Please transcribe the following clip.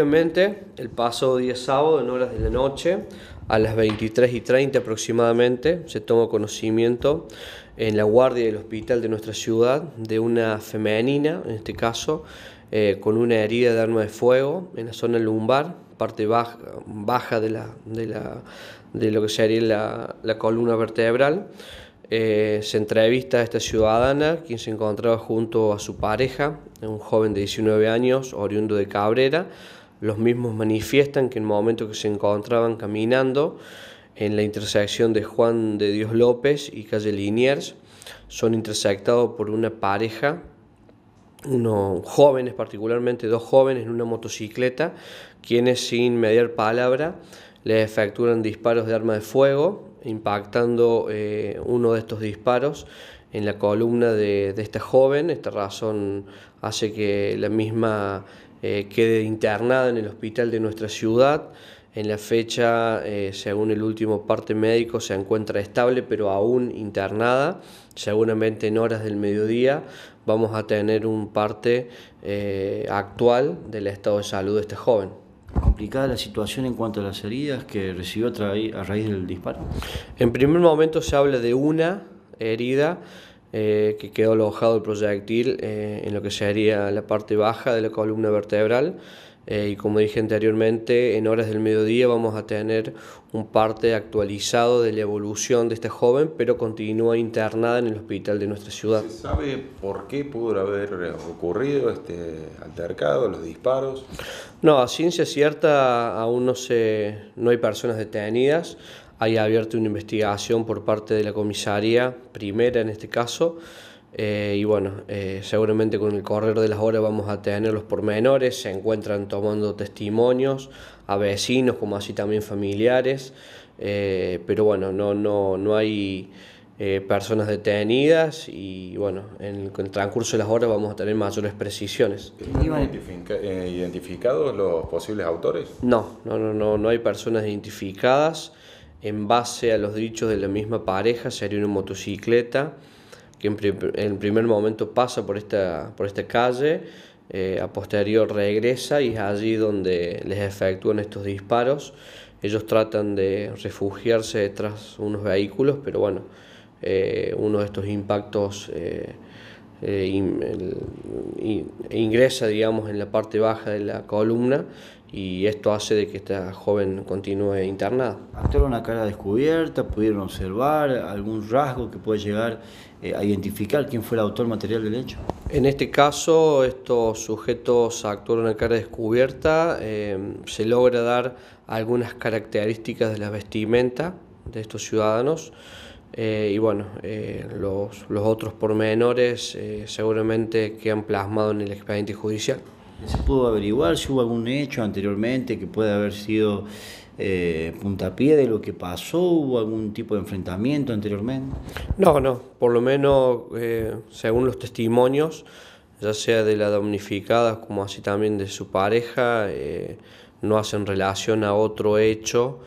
Obviamente, el pasado día sábado, en horas de la noche, a las 23 y 30 aproximadamente, se tomó conocimiento en la guardia del hospital de nuestra ciudad de una femenina, en este caso, eh, con una herida de arma de fuego en la zona lumbar, parte baja, baja de, la, de, lo que sería la, la columna vertebral. Eh, se entrevista a esta ciudadana, quien se encontraba junto a su pareja, un joven de 19 años, oriundo de Cabrera, los mismos manifiestan que en el momento que se encontraban caminando en la intersección de Juan de Dios López y calle Liniers, son intersectados por una pareja, unos jóvenes, particularmente dos jóvenes en una motocicleta, quienes sin mediar palabra le efectúan disparos de arma de fuego, impactando eh, uno de estos disparos en la columna de, de esta joven. Esta razón hace que la misma eh, quede internada en el hospital de nuestra ciudad. En la fecha, eh, según el último parte médico, se encuentra estable, pero aún internada. Seguramente en horas del mediodía vamos a tener un parte eh, actual del estado de salud de este joven. ¿Complicada la situación en cuanto a las heridas que recibió a raíz del disparo? En primer momento se habla de una herida eh, que quedó alojado el proyectil eh, en lo que sería la parte baja de la columna vertebral eh, y como dije anteriormente, en horas del mediodía vamos a tener un parte actualizado de la evolución de este joven, pero continúa internada en el hospital de nuestra ciudad. ¿Se sabe por qué pudo haber ocurrido este altercado, los disparos? No, a ciencia cierta aún no, se, no hay personas detenidas. Hay abierta una investigación por parte de la comisaría, primera en este caso, eh, y bueno, eh, seguramente con el correr de las horas vamos a tener los pormenores, se encuentran tomando testimonios a vecinos como así también familiares, eh, pero bueno, no, no, no hay personas detenidas y bueno, en el, transcurso de las horas vamos a tener mayores precisiones. ¿Están precisiones identificados los posibles autores? No, no, no, no, no hay personas identificadas. En base a los dichos de la misma pareja, sería una motocicleta que en, el primer momento pasa por esta, por esta calle, eh, a posterior regresa y es allí donde les efectúan estos disparos. Ellos tratan de refugiarse detrás unos vehículos, pero bueno, eh, uno de estos impactos eh, eh, ingresa, digamos, en la parte baja de la columna y esto hace de que esta joven continúe internada. ¿Actuaron a cara descubierta? ¿Pudieron observar algún rasgo que puede llegar eh, a identificar quién fue el autor material del hecho? En este caso, estos sujetos actuaron a cara descubierta. Em, se logra dar algunas características de la vestimenta de estos ciudadanos. Eh, y bueno, eh, los, los, otros pormenores eh, seguramente quedan plasmados en el expediente judicial. ¿Se pudo averiguar si hubo algún hecho anteriormente que puede haber sido eh, puntapié de lo que pasó? ¿Hubo algún tipo de enfrentamiento anteriormente? No, no, por lo menos según los testimonios, ya sea de la damnificada como así también de su pareja, no hacen relación a otro hecho.